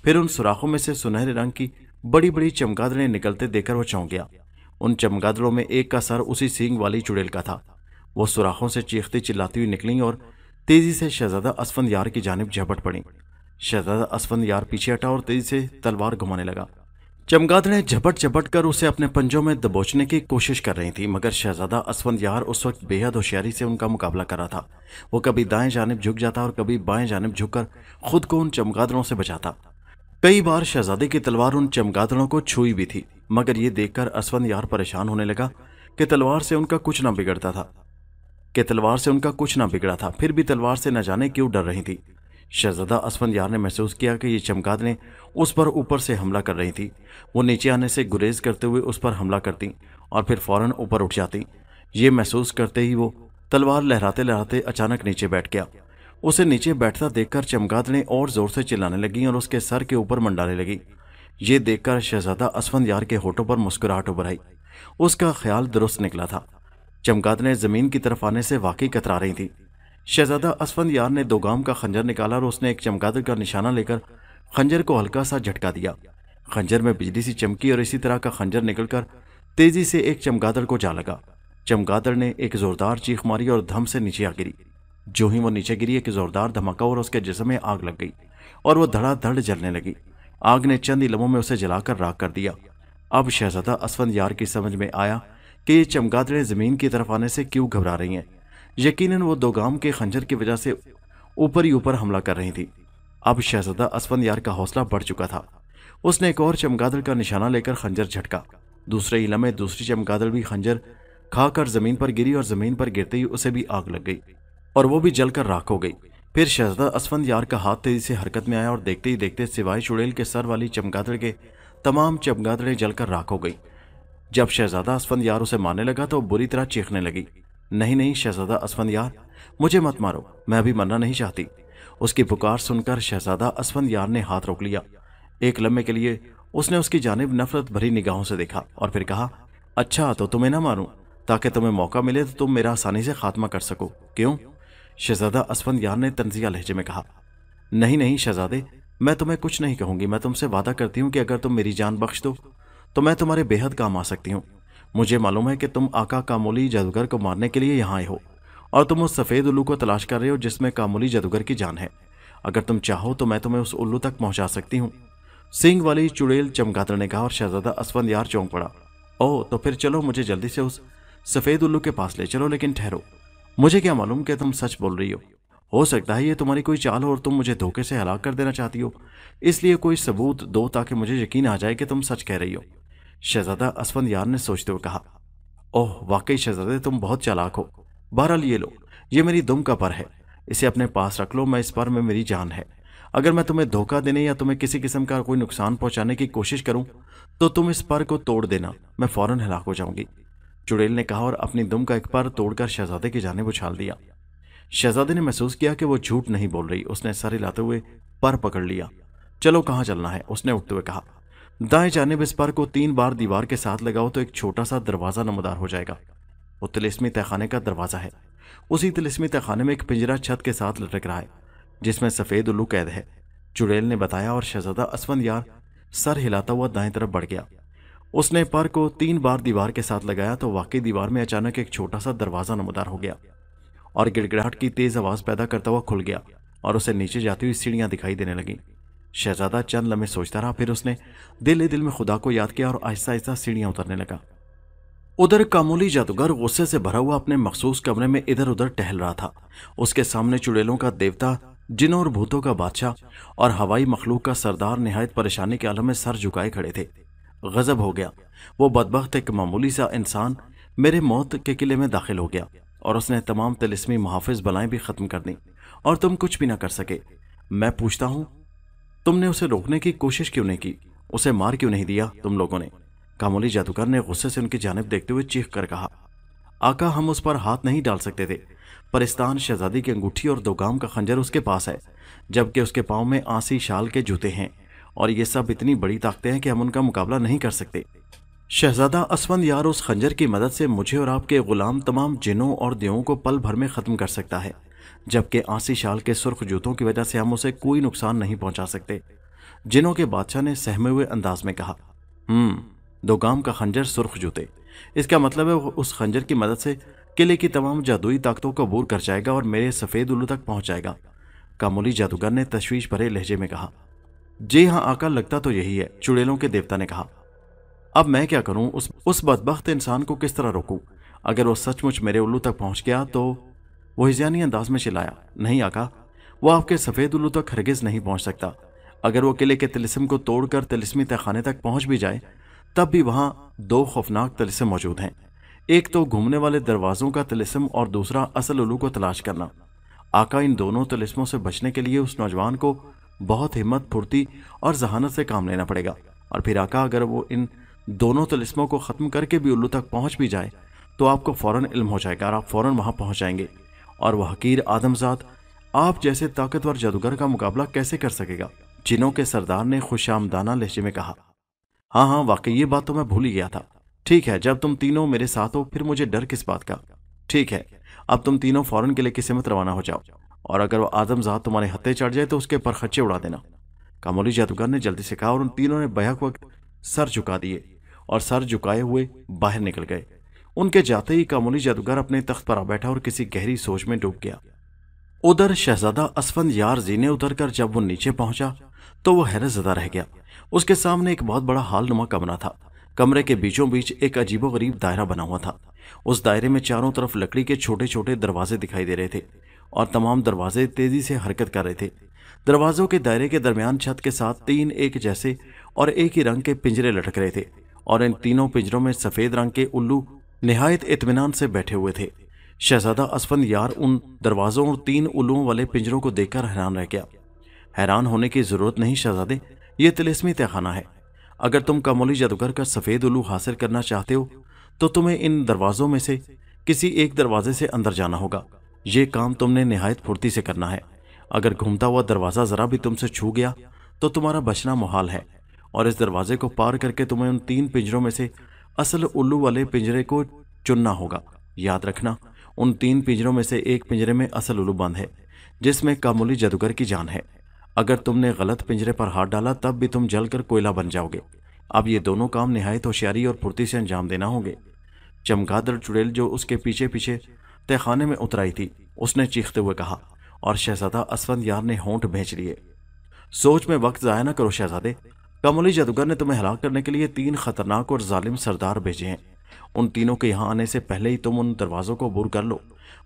फिर उन सुराखों में से सुनहरे रंग की बड़ी बड़ी चमगादड़ें निकलते देखकर वह चौंक गया उन चमगादड़ों में एक का सर उसी सींग वाली चुड़ैल का था वो सुराखों से चीखती चिल्लाती हुई निकली और तेज़ी से शहजादा असफंद यार की जानब झपट पड़ी शहजादा असफंद यार पीछे हटा और तेज़ी से तलवार घुमाने लगा चमगाद ने झपट झपट कर उसे अपने पंजों में दबोचने की कोशिश कर रही थी मगर शहजादा असफंद यार उस वक्त बेहद होशियारी से उनका मुकाबला कर रहा था वो कभी दाएं जानब झुक जाता और कभी बाएं जानब झुककर खुद को उन चमगादड़ों से बचाता कई बार शहजादे की तलवार उन चमगादड़ों को छुई भी थी मगर ये देखकर असफंद यार परेशान होने लगा कि तलवार से उनका कुछ ना बिगड़ता था कि तलवार से उनका कुछ ना बिगड़ा था फिर भी तलवार से न जाने क्यों डर रही थी शहजादा यार ने महसूस किया कि ये चमकादने उस पर ऊपर से हमला कर रही थी वो नीचे आने से गुरेज करते हुए उस पर हमला करती और फिर फौरन ऊपर उठ जाती ये महसूस करते ही वो तलवार लहराते लहराते अचानक नीचे बैठ गया उसे नीचे बैठता देखकर चमगादड़ें और जोर से चिल्लाने लगीं और उसके सर के ऊपर मंडाने लगी ये देखकर शहजादा असवंत यार के होठों पर मुस्कुराहट उभर आई उसका ख्याल दुरुस्त निकला था चमगादड़ें ज़मीन की तरफ आने से वाकई कतरा रही थी शहजादा असफंद यार ने दोगाम का खंजर निकाला और उसने एक चमकादर का निशाना लेकर खंजर को हल्का सा झटका दिया खंजर में बिजली सी चमकी और इसी तरह का खंजर निकलकर तेजी से एक चमगादड़ को जा लगा चमगादड़ ने एक जोरदार चीख मारी और धम से नीचे आ गिरी जो ही वो नीचे गिरी एक जोरदार धमाका और उसके जिसम में आग लग गई और वह धड़ाधड़ जलने लगी आग ने चंद इलमों में उसे जलाकर राख कर दिया अब शहजादा असफंद यार की समझ में आया कि ये चमगादड़ें ज़मीन की तरफ आने से क्यों घबरा रही हैं यकीनन वो दो गांव के खंजर की वजह से ऊपर ही ऊपर हमला कर रही थी अब शहजादा असफन यार का हौसला बढ़ चुका था उसने एक और चमगादड़ का निशाना लेकर खंजर झटका दूसरे ही लम्हे दूसरी चमगादड़ भी खंजर खाकर ज़मीन पर गिरी और ज़मीन पर गिरते ही उसे भी आग लग गई और वो भी जलकर राख हो गई फिर शहजादा असफंद यार का हाथ तेजी से हरकत में आया और देखते ही देखते सिवाय चुड़ैल के सर वाली चमगादड़ के तमाम चमगादड़ें जलकर राख हो गई जब शहजादा यार उसे मारने लगा तो बुरी तरह चीखने लगी नहीं नहीं शहजादा यार मुझे मत मारो मैं अभी मरना नहीं चाहती उसकी पुकार सुनकर शहजादा यार ने हाथ रोक लिया एक लम्बे के लिए उसने उसकी जानब नफरत भरी निगाहों से देखा और फिर कहा अच्छा तो तुम्हें ना मारूं ताकि तुम्हें मौका मिले तो तुम मेरा आसानी से खात्मा कर सको क्यों शहजादा यार ने तंजिया लहजे में कहा नहीं नहीं शहजादे मैं तुम्हें कुछ नहीं कहूंगी मैं तुमसे वादा करती हूँ कि अगर तुम मेरी जान बख्श दो तो मैं तुम्हारे बेहद काम आ सकती हूँ मुझे मालूम है कि तुम आका कामोली जादूगर को मारने के लिए यहाँ आए हो और तुम उस सफ़ेद उल्लू को तलाश कर रहे हो जिसमें कामोली जादूगर की जान है अगर तुम चाहो तो मैं तुम्हें उस उल्लू तक पहुँचा सकती हूँ सिंह वाली चुड़ैल चमगादड़ ने कहा और शहजादा असवंद यार चौंक पड़ा ओह तो फिर चलो मुझे जल्दी से उस सफ़ेद उल्लू के पास ले चलो लेकिन ठहरो मुझे क्या मालूम कि तुम सच बोल रही हो हो सकता है ये तुम्हारी कोई चाल हो और तुम मुझे धोखे से हलाक कर देना चाहती हो इसलिए कोई सबूत दो ताकि मुझे यकीन आ जाए कि तुम सच कह रही हो शहजादा असवंत यार ने सोचते हुए कहा ओह वाकई शहजादे तुम बहुत चालाक हो बहरहाल ये लो ये मेरी दुम का पर है इसे अपने पास रख लो मैं इस पर में मेरी जान है अगर मैं तुम्हें धोखा देने या तुम्हें किसी किस्म का कोई नुकसान पहुंचाने की कोशिश करूं तो तुम इस पर को तोड़ देना मैं फौरन हिलाक हो जाऊंगी चुड़ैल ने कहा और अपनी दुम का एक पर तोड़कर शहजादे की जाने उछाल दिया शहजादे ने महसूस किया कि वो झूठ नहीं बोल रही उसने सर हिलाते हुए पर पकड़ लिया चलो कहाँ चलना है उसने उठते हुए कहा दाएं जानब इस पर को तीन बार दीवार के साथ लगाओ तो एक छोटा सा दरवाज़ा नमदार हो जाएगा वो तिलिस्मी तहखाने का दरवाज़ा है उसी तिलिस्मी तहखाने में एक पिंजरा छत के साथ लटक रहा है जिसमें सफ़ेद उल्लू कैद है चुड़ैल ने बताया और शहजादा असवंत यार सर हिलाता हुआ दाएं तरफ बढ़ गया उसने पर को तीन बार दीवार के साथ लगाया तो वाकई दीवार में अचानक एक छोटा सा दरवाज़ा नमदार हो गया और गिड़गिड़ाहट की तेज़ आवाज़ पैदा करता हुआ खुल गया और उसे नीचे जाती हुई सीढ़ियाँ दिखाई देने लगीं शहजादा चंद लम्हे सोचता रहा फिर उसने दिल ही दिल में खुदा को याद किया और आहिस्ता आहिस्ता सीढ़ियां उतरने लगा उधर कामूली जादूगर गुस्से से भरा हुआ अपने मखसूस कमरे में इधर उधर टहल रहा था उसके सामने चुड़ेलों का देवता जिनों और भूतों का बादशाह और हवाई मखलूक का सरदार नहायत परेशानी के आलम में सर झुकाए खड़े थे गजब हो गया वो बदबخت एक मामूली सा इंसान मेरे मौत के किले में दाखिल हो गया और उसने तमाम तिलस्मी मुहाफिज बलाएं भी ख़त्म कर दी और तुम कुछ भी ना कर सके मैं पूछता हूँ तुमने उसे रोकने की कोशिश क्यों नहीं की उसे मार क्यों नहीं दिया तुम लोगों ने कामोली जादूगर ने गुस्से से उनकी जानब देखते हुए चीख कर कहा आका हम उस पर हाथ नहीं डाल सकते थे परिस्तान शहजादी की अंगूठी और दोगाम का खंजर उसके पास है जबकि उसके पाँव में आंसी शाल के जूते हैं और ये सब इतनी बड़ी ताकतें हैं कि हम उनका मुकाबला नहीं कर सकते शहजादा असवंद यार उस खंजर की मदद से मुझे और आपके गुलाम तमाम जिनों और देवों को पल भर में ख़त्म कर सकता है जबकि आसी शाल के सुर्ख जूतों की वजह से हम उसे कोई नुकसान नहीं पहुंचा सकते जिनों के बादशाह ने सहमे हुए अंदाज में कहा हम्म दोगाम का खंजर सुर्ख जूते इसका मतलब है वो उस खंजर की मदद से किले की तमाम जादुई ताकतों को बूर कर जाएगा और मेरे सफ़ेद उल्लू तक पहुंच जाएगा कामोली जादूगर ने तशवीश भरे लहजे में कहा जी हाँ आका लगता तो यही है चुड़ेलों के देवता ने कहा अब मैं क्या करूं उस उस बदबخت इंसान को किस तरह रोकूं अगर वो सचमुच मेरे उल्लू तक पहुंच गया तो वो हिजानी अंदाज में चिल्लाया नहीं आका वो आपके सफ़ेद उल्लू तक हरगिज़ नहीं पहुंच सकता अगर वो किले के तिलस्म को तोड़कर तिलस्मी तहखाने तक पहुंच भी जाए तब भी वहाँ दो खौफनाक तिलस्म मौजूद हैं एक तो घूमने वाले दरवाज़ों का तिलस्म और दूसरा असल उल्लू को तलाश करना आका इन दोनों तिलस्मों से बचने के लिए उस नौजवान को बहुत हिम्मत फुर्ती और जहानत से काम लेना पड़ेगा और फिर आका अगर वो इन दोनों तलिस्मों को ख़त्म करके भी उल्लू तक पहुंच भी जाए तो आपको फ़ौरन इल्म हो जाएगा और आप फ़ौरन वहां पहुंच जाएंगे और वह हकीर आदमजाद आप जैसे ताकतवर जादूगर का मुकाबला कैसे कर सकेगा जिनों के सरदार ने खुशामदाना लहजे में कहा हाँ हाँ वाकई ये बात तो मैं भूल ही गया था ठीक है जब तुम तीनों मेरे साथ हो फिर मुझे डर किस बात का ठीक है अब तुम तीनों फौरन के लिए किसी मत रवाना हो जाओ और अगर वह आदमजाद तुम्हारे हत्ते चढ़ जाए तो उसके पर खच्चे उड़ा देना कामोली जादूगर ने जल्दी से कहा और उन तीनों ने बहक वक्त सर झुका दिए और सर झुकाए हुए बाहर निकल गए उनके जाते ही कामोली जादूगर अपने तख्त पर आ बैठा और किसी गहरी सोच में डूब गया उधर शहजादा असफंद यार जी ने उतर कर जब वो नीचे पहुंचा तो वो हैरत ज़दा रह गया उसके सामने एक बहुत बड़ा हाल नुमा कमरा था कमरे के बीचों बीच एक अजीबो गरीब दायरा बना हुआ था उस दायरे में चारों तरफ लकड़ी के छोटे छोटे दरवाजे दिखाई दे रहे थे और तमाम दरवाजे तेजी से हरकत कर रहे थे दरवाजों के दायरे के दरमियान छत के साथ तीन एक जैसे और एक ही रंग के पिंजरे लटक रहे थे और इन तीनों पिंजरों में सफ़ेद रंग के उल्लू नहायत इतमान से बैठे हुए थे शहजादा असफन यार उन दरवाज़ों और तीन उल्लुओं वाले पिंजरों को देखकर हैरान रह गया हैरान होने की ज़रूरत नहीं शहजादे ये तिलस्मी तहखाना है अगर तुम कमोली जादूगर का सफ़ेद उल्लू हासिल करना चाहते हो तो तुम्हें इन दरवाज़ों में से किसी एक दरवाजे से अंदर जाना होगा ये काम तुमने नहायत फुर्ती से करना है अगर घूमता हुआ दरवाज़ा ज़रा भी तुमसे छू गया तो तुम्हारा बचना मुहाल है और इस दरवाजे को पार करके तुम्हें उन तीन पिंजरों में से असल उल्लू वाले पिंजरे को चुनना होगा याद रखना उन तीन पिंजरों में से एक पिंजरे में असल उल्लू बंद है जिसमें कामुली जादूगर की जान है अगर तुमने गलत पिंजरे पर हाथ डाला तब भी तुम जलकर कोयला बन जाओगे अब ये दोनों काम नहायत होशियारी और फुर्ती से अंजाम देना होंगे चमगादड़ चुड़ैल जो उसके पीछे पीछे तहखाने में उतराई थी उसने चीखते हुए कहा और शहजादा असवंत यार ने होंठ भेज लिए सोच में वक्त जाया ना करो शहजादे कमली जादूगर ने तुम्हें हलाक करने के लिए तीन खतरनाक और जालिम सरदार भेजे हैं उन तीनों के यहाँ आने से पहले ही तुम उन दरवाज़ों को बुर कर लो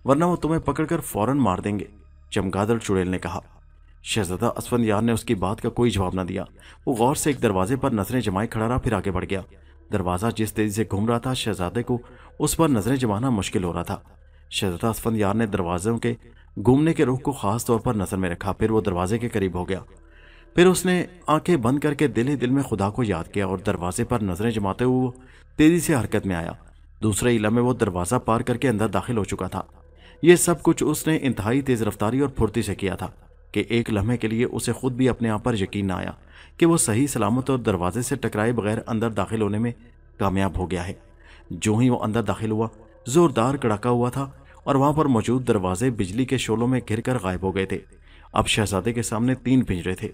वरना वो तुम्हें पकड़कर फौरन मार देंगे चमगादड़ चुड़ैल ने कहा शहजादा असफंद यार ने उसकी बात का कोई जवाब न दिया वो गौर से एक दरवाजे पर नजरें जमाए खड़ा रहा फिर आगे बढ़ गया दरवाज़ा जिस तेज़ी से घूम रहा था शहजादे को उस पर नजरें जमाना मुश्किल हो रहा था शहजादा असवंत यार ने दरवाज़ों के घूमने के रुख को खास तौर पर नज़र में रखा फिर वो दरवाजे के करीब हो गया फिर उसने आंखें बंद करके दिल ही दिल में खुदा को याद किया और दरवाजे पर नजरें जमाते हुए तेजी से हरकत में आया दूसरे इलाम में वो दरवाज़ा पार करके अंदर दाखिल हो चुका था ये सब कुछ उसने इंतहाई तेज़ रफ्तारी और फुर्ती से किया था कि एक लम्हे के लिए उसे खुद भी अपने आप पर यकीन न आया कि वो सही सलामत और दरवाजे से टकराए बगैर अंदर दाखिल होने में कामयाब हो गया है जो ही वो अंदर दाखिल हुआ ज़ोरदार कड़ाका हुआ था और वहाँ पर मौजूद दरवाजे बिजली के शोलों में घिर कर गायब हो गए थे अब शहजादे के सामने तीन पिंजरे थे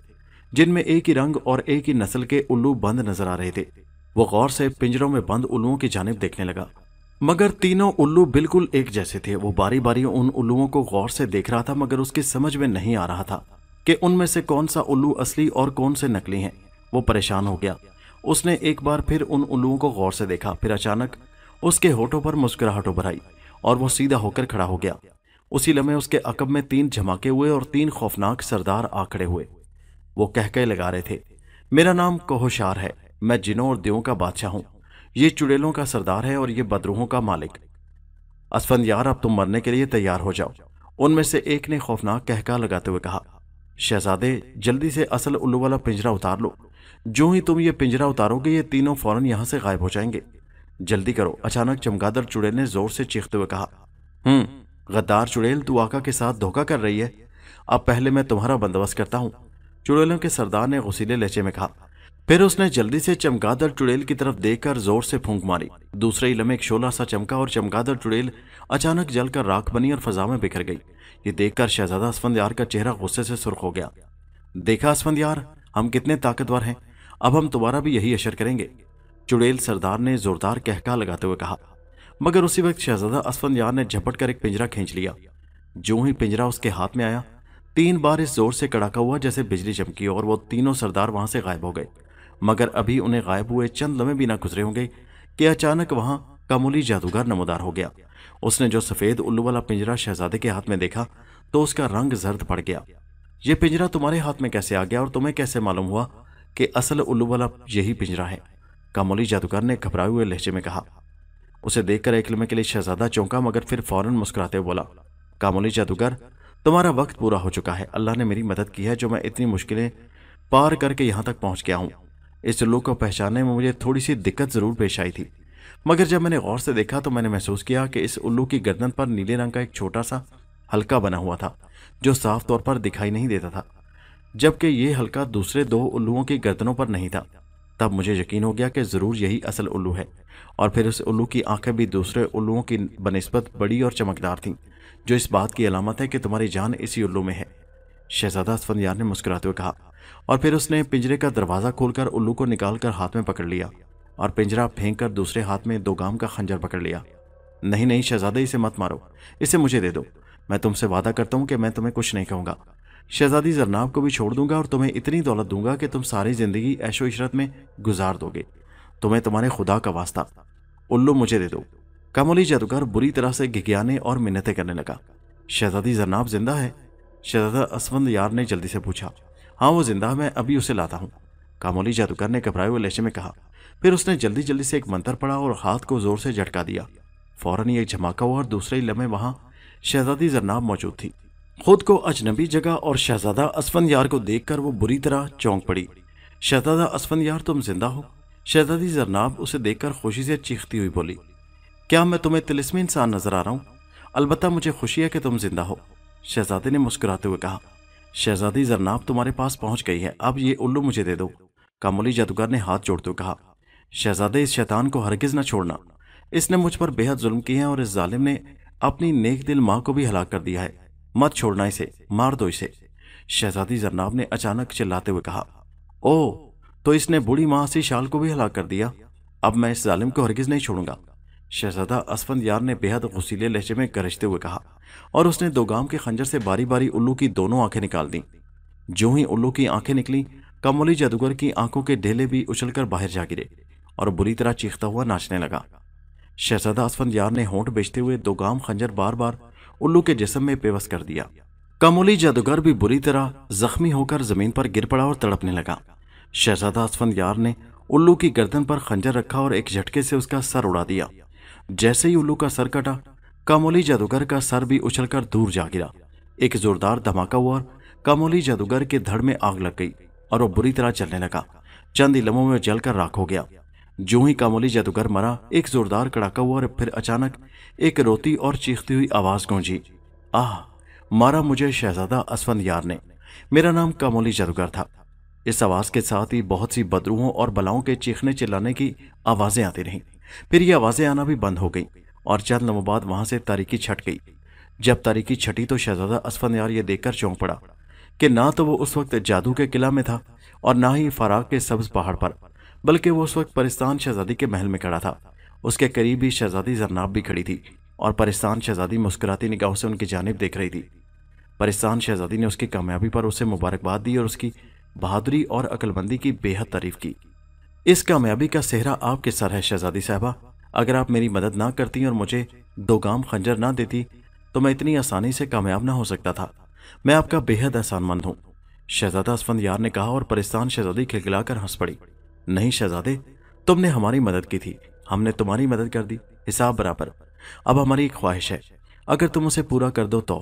जिनमें एक ही रंग और एक ही नस्ल के उल्लू बंद नजर आ रहे थे वो गौर से पिंजरों में बंद उल्लुओं की जानब देखने लगा मगर तीनों उल्लू बिल्कुल एक जैसे थे वो बारी बारी उन उल्लुओं को गौर से देख रहा था मगर उसकी समझ में नहीं आ रहा था कि उनमें से कौन सा उल्लू असली और कौन से नकली हैं वो परेशान हो गया उसने एक बार फिर उन उल्लुओं को गौर से देखा फिर अचानक उसके होठों पर मुस्कुराहट उभर आई और वो सीधा होकर खड़ा हो गया उसी लम्हे उसके अकब में तीन झमाके हुए और तीन खौफनाक सरदार आ खड़े हुए वो कहके लगा रहे थे मेरा नाम कोहशार है मैं जिनों और देवों का बादशाह हूँ ये चुड़ेलों का सरदार है और ये बदरूहों का मालिक असफंद यार अब तुम मरने के लिए तैयार हो जाओ उनमें से एक ने खौफनाक कहका लगाते हुए कहा शहजादे जल्दी से असल उल्लू वाला पिंजरा उतार लो जो ही तुम ये पिंजरा उतारोगे ये तीनों फौरन यहाँ से गायब हो जाएंगे जल्दी करो अचानक चमगादड़ चुड़ेल ने जोर से चीखते हुए कहा हम्म गद्दार चुड़ेल तू आका के साथ धोखा कर रही है अब पहले मैं तुम्हारा बंदोबस्त करता हूँ चुड़ैलों के सरदार ने गुसीले लहजे में कहा फिर उसने जल्दी से चमगादड़ चुड़ैल की तरफ देखकर जोर से फूंक मारी दूसरे ही लम्हे एक शोला सा चमका और चमगादड़ चुड़ैल अचानक जलकर राख बनी और फजा में बिखर गई ये देखकर शहजादा असफंदयार का चेहरा गुस्से से सुर्ख हो गया देखा असफंदयार हम कितने ताकतवर हैं अब हम तुम्हारा भी यही असर करेंगे चुड़ैल सरदार ने जोरदार कहका लगाते हुए कहा मगर उसी वक्त शहजादा असफंदयार ने झपट कर एक पिंजरा खींच लिया जो ही पिंजरा उसके हाथ में आया तीन बार इस जोर से कड़ाका हुआ जैसे बिजली चमकी और वो तीनों सरदार वहां से गायब हो गए मगर अभी उन्हें गायब हुए चंद लम्हे भी ना गुजरे होंगे कि अचानक वहां कमोली जादूगर नमोदार हो गया उसने जो सफेद उल्लू वाला पिंजरा शहजादे के हाथ में देखा तो उसका रंग जर्द पड़ गया ये पिंजरा तुम्हारे हाथ में कैसे आ गया और तुम्हें कैसे मालूम हुआ कि असल उल्लू वाला यही पिंजरा है कामोली जादूगर ने घबराए हुए लहजे में कहा उसे देखकर एक लम्हे के लिए शहजादा चौंका मगर फिर फौरन मुस्कुराते बोला कामोली जादूगर तुम्हारा वक्त पूरा हो चुका है अल्लाह ने मेरी मदद की है जो मैं इतनी मुश्किलें पार करके यहाँ तक पहुँच गया हूँ इस लोग को पहचानने में मुझे थोड़ी सी दिक्कत ज़रूर पेश आई थी मगर जब मैंने गौर से देखा तो मैंने महसूस किया कि इस उल्लू की गर्दन पर नीले रंग का एक छोटा सा हल्का बना हुआ था जो साफ तौर पर दिखाई नहीं देता था जबकि ये हल्का दूसरे दो उल्लुओं की गर्दनों पर नहीं था तब मुझे यकीन हो गया कि ज़रूर यही असल उल्लू है और फिर उस उल्लू की आंखें भी दूसरे उल्लुओं की बनस्बत बड़ी और चमकदार थीं जो इस बात की अलामत है कि तुम्हारी जान इसी उल्लू में है शहजादा यार ने मुस्कुराते हुए कहा और फिर उसने पिंजरे का दरवाज़ा खोलकर उल्लू को निकालकर हाथ में पकड़ लिया और पिंजरा फेंक कर दूसरे हाथ में दो गाम का खंजर पकड़ लिया नहीं नहीं शहजादे इसे मत मारो इसे मुझे दे दो मैं तुमसे वादा करता हूँ कि मैं तुम्हें कुछ नहीं कहूँगा शहजादी जरनाब को भी छोड़ दूंगा और तुम्हें इतनी दौलत दूंगा कि तुम सारी ज़िंदगी ऐशो इशरत में गुजार दोगे तुम्हें तुम्हारे खुदा का वास्ता उल्लू मुझे दे दो कामोली जादूगर बुरी तरह से घिघियाने और मिन्नतें करने लगा शहजादी जरनाब जिंदा है शहजादा असवंद यार ने जल्दी से पूछा हाँ वो जिंदा है मैं अभी उसे लाता हूँ कामोली जादूगर ने घबराए हुए लहजे में कहा फिर उसने जल्दी जल्दी से एक मंत्र पढ़ा और हाथ को जोर से झटका दिया फौरन ही एक झमाका हुआ और दूसरे ही लम्हे वहां शहजादी जरनाब मौजूद थी खुद को अजनबी जगह और शहजादा असफन यार को देखकर वो बुरी तरह चौंक पड़ी शहजादा असफन यार तुम जिंदा हो शहजादी जरनाब उसे देखकर खुशी से चीखती हुई बोली क्या मैं तुम्हें तिलिस्मी इंसान नजर आ रहा हूँ अलबत्त मुझे खुशी है कि तुम जिंदा हो शहजादे ने मुस्कुराते हुए कहा शहजादी जरनाब तुम्हारे पास पहुंच गई है अब ये उल्लू मुझे दे दो कामोली जादूगर ने हाथ जोड़ते हुए कहा शहजादे इस शैतान को हरगिज न छोड़ना इसने मुझ पर बेहद जुल्म किए हैं और इस जालिम ने अपनी नेक दिल माँ को भी हलाक कर दिया है मत छोड़ना इसे मार दो इसे शहजादी जरनाब ने अचानक चिल्लाते हुए कहा ओ तो इसने बूढ़ी माँ से शाल को भी हलाक कर दिया अब मैं इस जालिम को हरगिज नहीं छोड़ूंगा शहजादा असफंद यार ने बेहद गुसीले लहजे में गरजते हुए कहा और उसने दो गांव के खंजर से बारी बारी उल्लू की दोनों आंखें निकाल दी जो ही उल्लू की आंखें निकली कमोली जादूगर की आंखों के ढेले भी उछलकर बाहर जा गिरे और बुरी तरह चीखता हुआ नाचने लगा शहजादा असफंद यार ने होंठ बेचते हुए गांव खंजर बार बार उल्लू के जिसम में पेवस कर दिया कमोली जादूगर भी बुरी तरह जख्मी होकर जमीन पर गिर पड़ा और तड़पने लगा शहजादा असफंद यार ने उल्लू की गर्दन पर खंजर रखा और एक झटके से उसका सर उड़ा दिया जैसे ही उल्लू का सर कटा कामोली जादूगर का सर भी उछलकर दूर जा गिरा एक जोरदार धमाका हुआ और कामोली जादूगर के धड़ में आग लग गई और वो बुरी तरह चलने लगा चंद ही में जलकर राख हो गया जो ही कामोली जादूगर मरा एक जोरदार कड़ाका हुआ और फिर अचानक एक रोती और चीखती हुई आवाज गूंजी आह मारा मुझे शहजादा असवंत यार ने मेरा नाम कामोली जादूगर था इस आवाज के साथ ही बहुत सी बदरूहों और बलाओं के चीखने चिल्लाने की आवाजें आती रहीं फिर ये आवाज़ें आना भी बंद हो गई और चंद लम्हों बाद वहां से तारीकी छट गई जब तारीकी छटी तो शहजादा असफन यार ये देखकर चौंक पड़ा कि ना तो वो उस वक्त जादू के किला में था और ना ही फराग के सब्ज पहाड़ पर बल्कि वो उस वक्त परिस्तान शहजादी के महल में खड़ा था उसके करीब ही शहजादी जरनाब भी खड़ी थी और परिस्तान शहजादी मुस्कुराती निगाहों से उनकी जानब देख रही थी परिस्तान शहजादी ने उसकी कामयाबी पर उसे मुबारकबाद दी और उसकी बहादुरी और अकलबंदी की बेहद तारीफ की इस कामयाबी का सेहरा आपके सर है शहजादी साहबा अगर आप मेरी मदद ना करती और मुझे दो गाम खंजर ना देती तो मैं इतनी आसानी से कामयाब ना हो सकता था मैं आपका बेहद एहसानमंद हूँ शहजादा असफंद यार ने कहा और परिस्तान शहजादी खिलखिलाकर हंस पड़ी नहीं शहजादे तुमने हमारी मदद की थी हमने तुम्हारी मदद कर दी हिसाब बराबर अब हमारी एक ख्वाहिश है अगर तुम उसे पूरा कर दो तो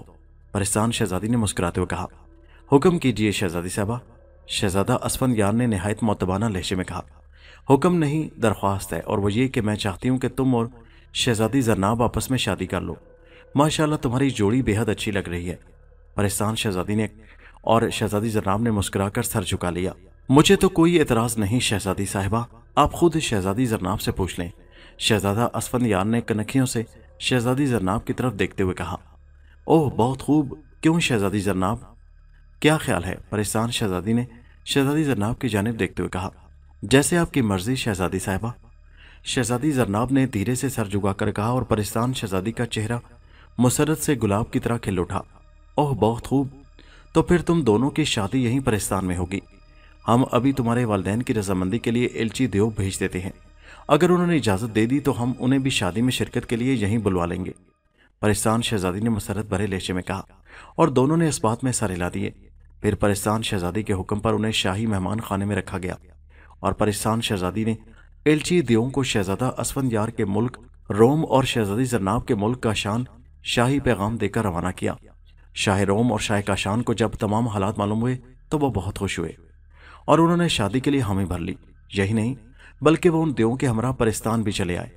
परिस्तान शहजादी ने मुस्कुराते हुए कहा हुक्म कीजिए शहजादी साहबा शहजादा असफंद यार ने नहायत मोतबाना लहजे में कहा हुक्म नहीं दरख्वास्त है और वो ये कि मैं चाहती हूँ कि तुम और शहजादी जरनाब आपस में शादी कर लो माशाल्लाह तुम्हारी जोड़ी बेहद अच्छी लग रही है परेशान शहजादी ने और शहजादी जरनाब ने मुस्कुरा कर सर झुका लिया मुझे तो कोई एतराज़ नहीं शहजादी साहिबा आप खुद शहजादी जरनाब से पूछ लें शहजादा असफंद यार ने कनखियों से शहजादी जरनाब की तरफ देखते हुए कहा ओह बहुत खूब क्यों शहजादी जरनाब क्या ख्याल है परेशान शहजादी ने शहजादी जरनाब की जानब देखते हुए कहा जैसे आपकी मर्जी शहजादी साहबा शहजादी जरनाब ने धीरे से सर झुकाकर कहा और परेशान शहजादी का चेहरा मुसरत से गुलाब की तरह खिल उठा ओह बहुत खूब तो फिर तुम दोनों की शादी यहीं परिस्तान में होगी हम अभी तुम्हारे वालदेन की रजामंदी के लिए एलची देव भेज देते हैं अगर उन्होंने इजाज़त दे दी तो हम उन्हें भी शादी में शिरकत के लिए यहीं बुलवा लेंगे परेशान शहजादी ने मसरत भरे लेचे में कहा और दोनों ने इस बात में सर हिला दिए फिर परेशान शहजादी के हुक्म पर उन्हें शाही मेहमान खाने में रखा गया और परेशान शहजादी ने एलची दियों को शहजादा असफन यार के मुल्क रोम और शहजादी जरनाब के मुल्क का शान शाही पैगाम देकर रवाना किया शाह रोम और शाह काशान को जब तमाम हालात मालूम हुए तो वह बहुत खुश हुए और उन्होंने शादी के लिए हामी भर ली यही नहीं बल्कि वह उन देवों के हमरा परिस्तान भी चले आए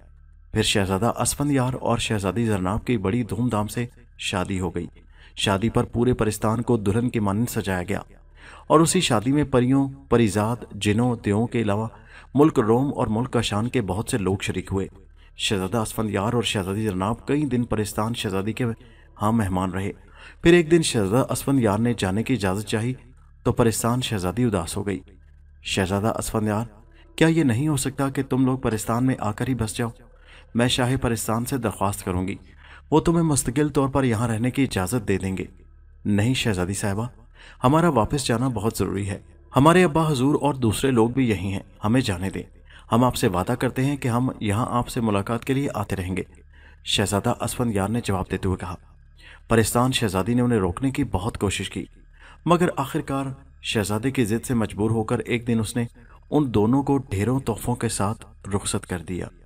फिर शहजादा असफंद यार और शहजादी जरनाब की बड़ी धूमधाम से शादी हो गई शादी पर पूरे परिस्तान को दुल्हन के मानन सजाया गया और उसी शादी में परियों परिजात जिनों त्यों के अलावा मुल्क रोम और मुल्क शान के बहुत से लोग शरीक हुए शहजादा असफंदयार और शहजादी जनाब कई दिन परिस्तान शहजादी के हाँ मेहमान रहे फिर एक दिन शहजादा असफंदयार ने जाने की इजाज़त चाही तो परिस्तान शहजादी उदास हो गई शहजादा असफंदयार क्या ये नहीं हो सकता कि तुम लोग परिस्तान में आकर ही बस जाओ मैं शाह परिस्तान से दरख्वास्त करूँगी वो तुम्हें मुस्तकिल तौर पर यहाँ रहने की इजाज़त दे देंगे नहीं शहजादी साहबा हमारा वापस जाना बहुत ज़रूरी है हमारे अब्बा हजूर और दूसरे लोग भी यही हैं हमें जाने दें हम आपसे वादा करते हैं कि हम यहाँ आपसे मुलाकात के लिए आते रहेंगे शहजादा असवंत यार ने जवाब देते हुए कहा परिस्तान शहजादी ने उन्हें रोकने की बहुत कोशिश की मगर आखिरकार शहजादे की जिद से मजबूर होकर एक दिन उसने उन दोनों को ढेरों तोहफों के साथ रुखसत कर दिया